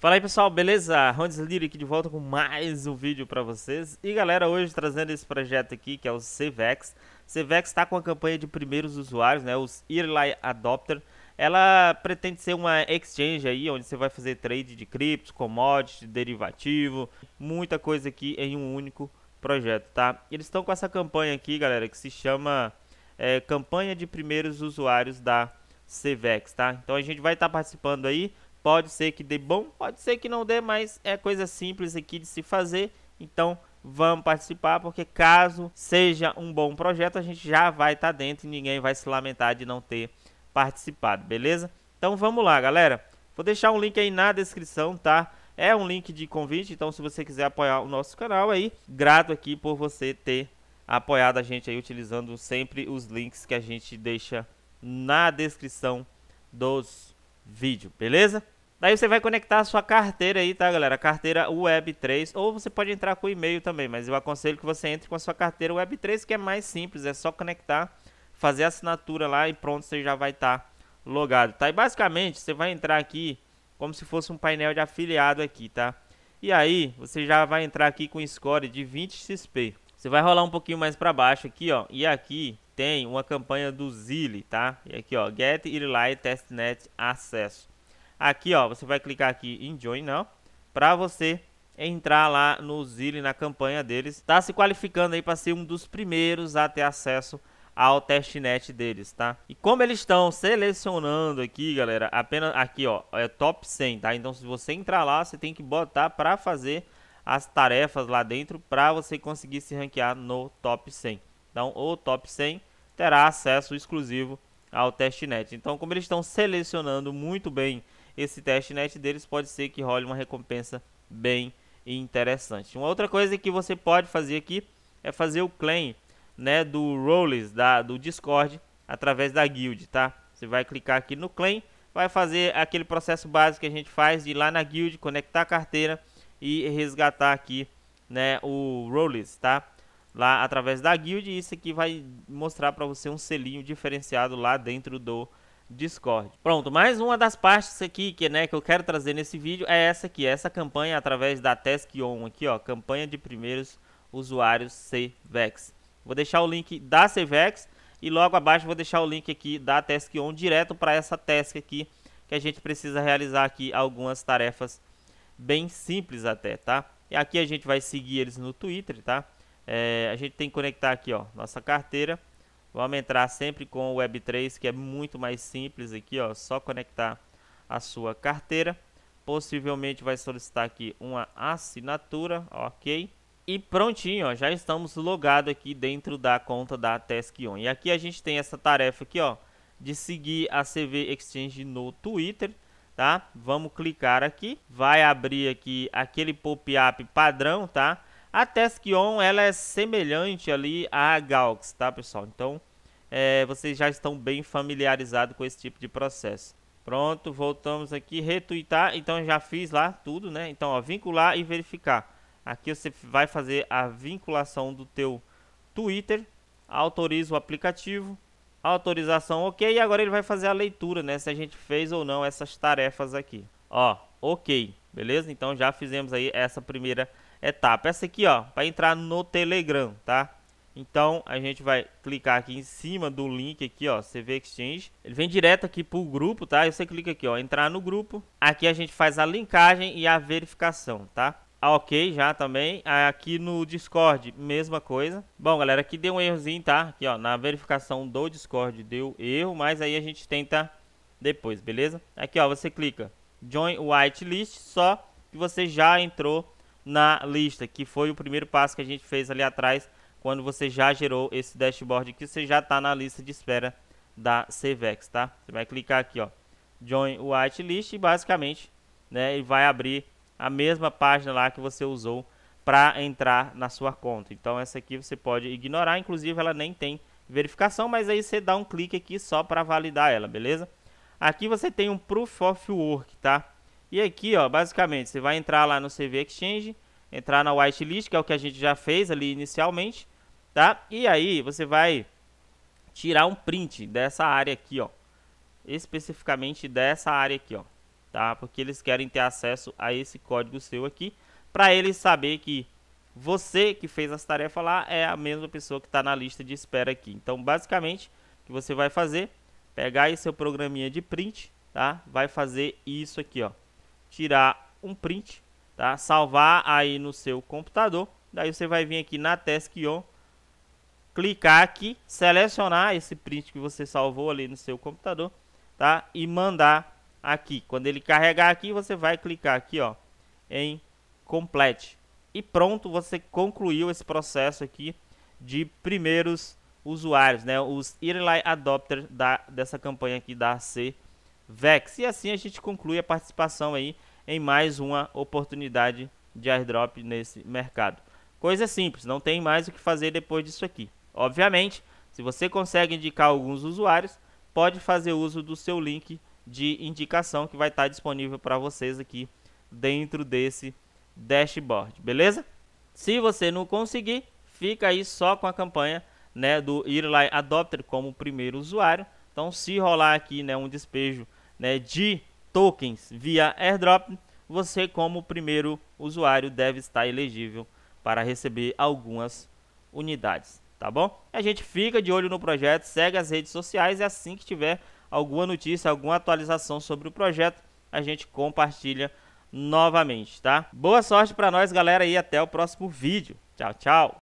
Fala aí pessoal, beleza? Rondes Lira aqui de volta com mais um vídeo para vocês. E galera, hoje trazendo esse projeto aqui que é o CVEX. CVEX está com a campanha de primeiros usuários, né? Os Early Adopter. Ela pretende ser uma exchange aí, onde você vai fazer trade de criptos, commodities, derivativo, muita coisa aqui em um único projeto, tá? Eles estão com essa campanha aqui, galera, que se chama é, Campanha de Primeiros Usuários da CVEX, tá? Então a gente vai estar tá participando aí. Pode ser que dê bom, pode ser que não dê, mas é coisa simples aqui de se fazer. Então vamos participar, porque caso seja um bom projeto, a gente já vai estar tá dentro e ninguém vai se lamentar de não ter participado, beleza? Então vamos lá, galera. Vou deixar um link aí na descrição, tá? É um link de convite, então se você quiser apoiar o nosso canal aí, grato aqui por você ter apoiado a gente aí utilizando sempre os links que a gente deixa na descrição dos vídeo, beleza? Daí você vai conectar a sua carteira aí, tá, galera? carteira Web3, ou você pode entrar com e-mail também, mas eu aconselho que você entre com a sua carteira Web3, que é mais simples, é só conectar, fazer a assinatura lá e pronto, você já vai estar tá logado, tá? E basicamente, você vai entrar aqui como se fosse um painel de afiliado aqui, tá? E aí, você já vai entrar aqui com score de 20 XP. Você vai rolar um pouquinho mais para baixo aqui, ó, e aqui tem uma campanha do Zilli, tá? E aqui, ó, Get Rely Testnet Acesso. Aqui, ó, você vai clicar aqui em Join Now para você entrar lá no Zilli, na campanha deles. tá se qualificando aí para ser um dos primeiros a ter acesso ao testnet deles, tá? E como eles estão selecionando aqui, galera, apenas aqui, ó, é top 100, tá? Então se você entrar lá, você tem que botar para fazer as tarefas lá dentro para você conseguir se ranquear no top 100. Então, o top 100 terá acesso exclusivo ao testnet. Então, como eles estão selecionando muito bem esse testnet deles, pode ser que role uma recompensa bem interessante. Uma outra coisa que você pode fazer aqui é fazer o claim né, do Rollis, da, do Discord, através da guild, tá? Você vai clicar aqui no claim, vai fazer aquele processo básico que a gente faz de ir lá na guild, conectar a carteira e resgatar aqui né, o Rollis, tá? lá através da guild. E isso aqui vai mostrar para você um selinho diferenciado lá dentro do Discord. Pronto, mais uma das partes aqui que, né, que eu quero trazer nesse vídeo é essa aqui, essa campanha através da Teskion aqui, ó, campanha de primeiros usuários CVEX. Vou deixar o link da CVEX e logo abaixo vou deixar o link aqui da Teskion direto para essa task aqui, que a gente precisa realizar aqui algumas tarefas bem simples até, tá? E aqui a gente vai seguir eles no Twitter, tá? É, a gente tem que conectar aqui, ó, nossa carteira. Vamos entrar sempre com o Web3, que é muito mais simples aqui, ó, só conectar a sua carteira. Possivelmente vai solicitar aqui uma assinatura, ok? E prontinho, ó, já estamos logados aqui dentro da conta da Teskion. E aqui a gente tem essa tarefa aqui, ó, de seguir a CV Exchange no Twitter, tá? Vamos clicar aqui, vai abrir aqui aquele pop-up padrão, tá? A Tesquion, ela é semelhante ali à Galx, tá, pessoal? Então, é, vocês já estão bem familiarizados com esse tipo de processo. Pronto, voltamos aqui, retweetar. Então, já fiz lá tudo, né? Então, ó, vincular e verificar. Aqui você vai fazer a vinculação do teu Twitter, autoriza o aplicativo, autorização ok, e agora ele vai fazer a leitura, né, se a gente fez ou não essas tarefas aqui. Ó, ok, beleza? Então já fizemos aí essa primeira etapa. Essa aqui, ó, para entrar no Telegram, tá? Então a gente vai clicar aqui em cima do link aqui, ó, CV Exchange. Ele vem direto aqui pro grupo, tá? você clica aqui, ó, entrar no grupo. Aqui a gente faz a linkagem e a verificação, tá? Ah, ok, já também. Ah, aqui no Discord, mesma coisa. Bom, galera, aqui deu um errozinho, tá? Aqui, ó, na verificação do Discord deu erro, mas aí a gente tenta depois, beleza? Aqui, ó, você clica Join Whitelist, só que você já entrou na lista, que foi o primeiro passo que a gente fez ali atrás, quando você já gerou esse dashboard aqui, você já está na lista de espera da CVEX, tá? Você vai clicar aqui, ó, Join Whitelist e basicamente, né, ele vai abrir a mesma página lá que você usou para entrar na sua conta. Então essa aqui você pode ignorar, inclusive ela nem tem verificação, mas aí você dá um clique aqui só para validar ela, beleza? Aqui você tem um Proof of Work, tá? E aqui, ó, basicamente, você vai entrar lá no CV Exchange, entrar na whitelist, que é o que a gente já fez ali inicialmente, tá? E aí você vai tirar um print dessa área aqui, ó. Especificamente dessa área aqui, ó. Tá? Porque eles querem ter acesso a esse código seu aqui, para eles saber que você que fez as tarefas lá é a mesma pessoa que está na lista de espera aqui. Então, basicamente, o que você vai fazer, pegar aí seu programinha de print, tá? Vai fazer isso aqui, ó tirar um print, tá? Salvar aí no seu computador. Daí você vai vir aqui na Task On, clicar aqui, selecionar esse print que você salvou ali no seu computador, tá? E mandar aqui. Quando ele carregar aqui, você vai clicar aqui, ó, em Complete. E pronto, você concluiu esse processo aqui de primeiros usuários, né? Os early adopters da, dessa campanha aqui da C VEX. E assim a gente conclui a participação aí em mais uma oportunidade de airdrop nesse mercado. Coisa simples, não tem mais o que fazer depois disso aqui. Obviamente, se você consegue indicar alguns usuários, pode fazer uso do seu link de indicação que vai estar disponível para vocês aqui dentro desse dashboard, beleza? Se você não conseguir, fica aí só com a campanha né, do Irlai Adopter como primeiro usuário. Então, se rolar aqui né, um despejo né, de tokens via airdrop, você, como primeiro usuário, deve estar elegível para receber algumas unidades. Tá bom? A gente fica de olho no projeto, segue as redes sociais e assim que tiver alguma notícia, alguma atualização sobre o projeto, a gente compartilha novamente, tá? Boa sorte para nós, galera, e até o próximo vídeo. Tchau, tchau!